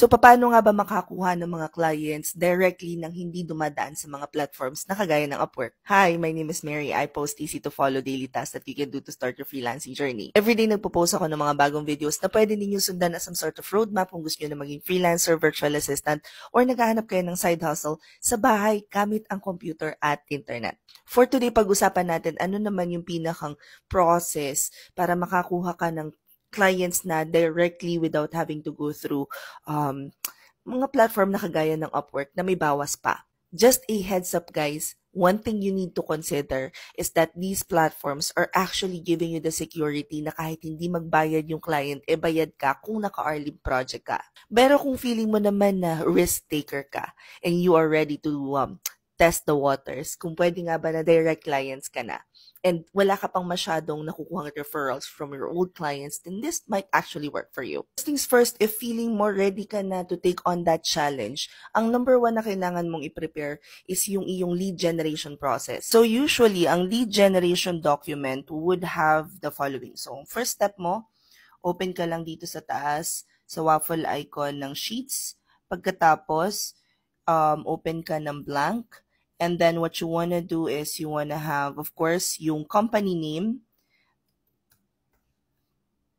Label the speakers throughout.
Speaker 1: So, paano nga ba makakuha ng mga clients directly nang hindi dumadaan sa mga platforms na kagaya ng Upwork? Hi, my name is Mary. I post easy to follow daily tasks that you can do to start your freelancing journey. Every day nagpo-post ako ng mga bagong videos na pwede ninyo sundan as some sort of roadmap kung gusto nyo na maging freelancer, virtual assistant, or naghahanap kayo ng side hustle sa bahay gamit ang computer at internet. For today, pag-usapan natin ano naman yung pinakang process para makakuha ka ng clients na directly without having to go through um, mga platform na kagaya ng Upwork na may bawas pa. Just a heads up guys, one thing you need to consider is that these platforms are actually giving you the security na kahit hindi magbayad yung client, e eh bayad ka kung naka-arlib project ka. Pero kung feeling mo naman na risk taker ka and you are ready to um, test the waters, kung pwede nga ba na direct clients ka na, and wala ka pang masyadong nakukuhang referrals from your old clients, then this might actually work for you. First things first, if feeling more ready ka na to take on that challenge, ang number one na kailangan mong i-prepare is yung iyong lead generation process. So usually, ang lead generation document would have the following. So first step mo, open ka lang dito sa taas sa waffle icon ng sheets. Pagkatapos, um, open ka ng blank. And then what you want to do is you want to have, of course, yung company name,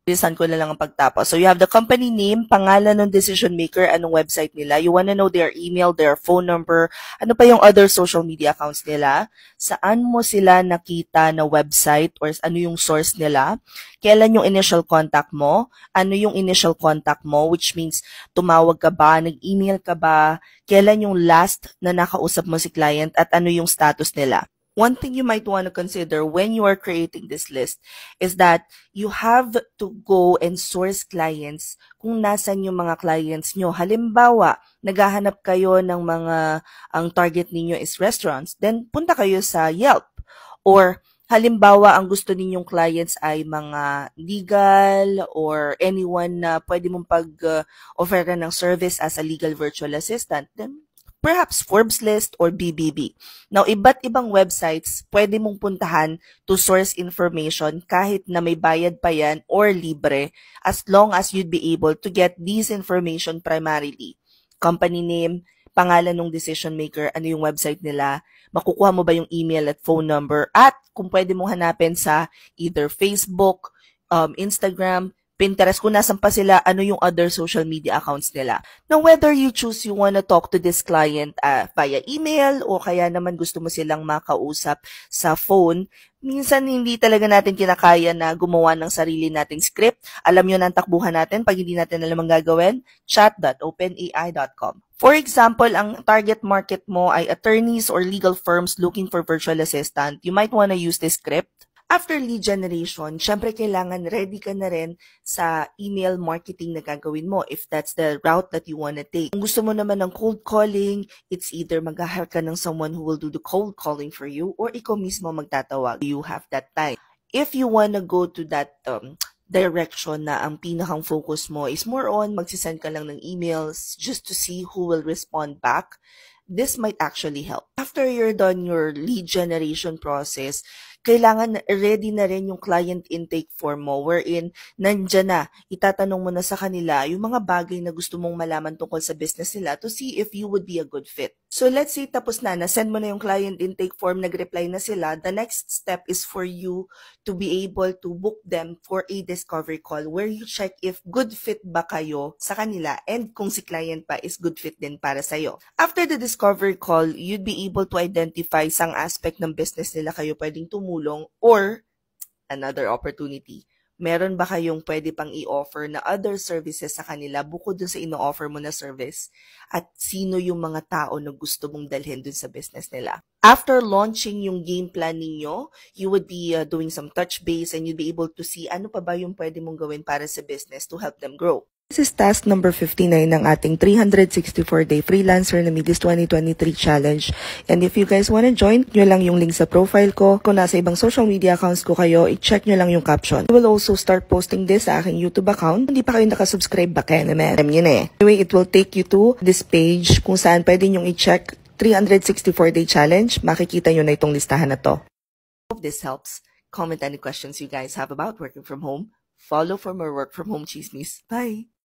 Speaker 1: bisan ko na lang ang pagtapos. So you have the company name, pangalan ng decision maker, anong website nila. You wanna know their email, their phone number, ano pa yung other social media accounts nila. Saan mo sila nakita na website or ano yung source nila. Kailan yung initial contact mo? Ano yung initial contact mo? Which means, tumawag ka ba? Nag-email ka ba? Kailan yung last na nakausap mo si client at ano yung status nila? one thing you might want to consider when you are creating this list is that you have to go and source clients kung nasan yung mga clients nyo. Halimbawa, naghahanap kayo ng mga, ang target ninyo is restaurants, then punta kayo sa Yelp. Or halimbawa, ang gusto ninyong clients ay mga legal or anyone na pwede mong pag-offer uh, ng service as a legal virtual assistant, then perhaps Forbes list or BBB. Now, iba't ibang websites pwede mong puntahan to source information kahit na may bayad pa yan or libre as long as you'd be able to get these information primarily. Company name, pangalan ng decision maker, ano yung website nila, makukuha mo ba yung email at phone number, at kung pwede mong hanapin sa either Facebook, um, Instagram, Pinterest, kung nasan pa sila, ano yung other social media accounts nila. Now, whether you choose you wanna talk to this client uh, via email o kaya naman gusto mo silang makausap sa phone, minsan hindi talaga natin kinakaya na gumawa ng sarili nating script. Alam nyo na ang takbuhan natin pag hindi natin alam ang gagawin, chat.openai.com. For example, ang target market mo ay attorneys or legal firms looking for virtual assistant. You might want to use this script after lead generation, syempre kailangan ready ka na rin sa email marketing na gagawin mo if that's the route that you wanna take. Kung gusto mo naman ng cold calling, it's either mag-hire ka ng someone who will do the cold calling for you or ikaw mismo magtatawag. You have that time. If you wanna go to that um, direction na ang pinakang focus mo is more on magsisend ka lang ng emails just to see who will respond back, this might actually help. After you're done your lead generation process, kailangan ready na rin yung client intake form mo wherein nandyan na, itatanong mo na sa kanila yung mga bagay na gusto mong malaman tungkol sa business nila to see if you would be a good fit. So let's say tapos na, na-send mo na yung client intake form, nag-reply na sila. The next step is for you to be able to book them for a discovery call where you check if good fit ba kayo sa kanila and kung si client pa is good fit din para sa'yo. After the discovery call, you'd be able to identify sang aspect ng business nila kayo pwedeng tumulong or another opportunity meron ba kayong pwede pang i-offer na other services sa kanila bukod dun sa ino-offer mo na service? At sino yung mga tao na gusto mong dalhin dun sa business nila? After launching yung game plan ninyo, you would be uh, doing some touch base and you'd be able to see ano pa ba yung pwede mong gawin para sa business to help them grow. This is task number 59 ng ating 364-day freelancer na Midis 2023 challenge. And if you guys wanna join, nyo lang yung link sa profile ko. Kung nasa ibang social media accounts ko kayo, i-check nyo lang yung caption. I will also start posting this sa aking YouTube account. Hindi pa kayo nakasubscribe ba kaya naman? Alam nyo na eh. Anyway, it will take you to this page kung saan pwede nyo i-check 364-day challenge. Makikita nyo na itong listahan na to. Hope this helps. Comment any questions you guys have about working from home. Follow for more work from home chismis. Bye!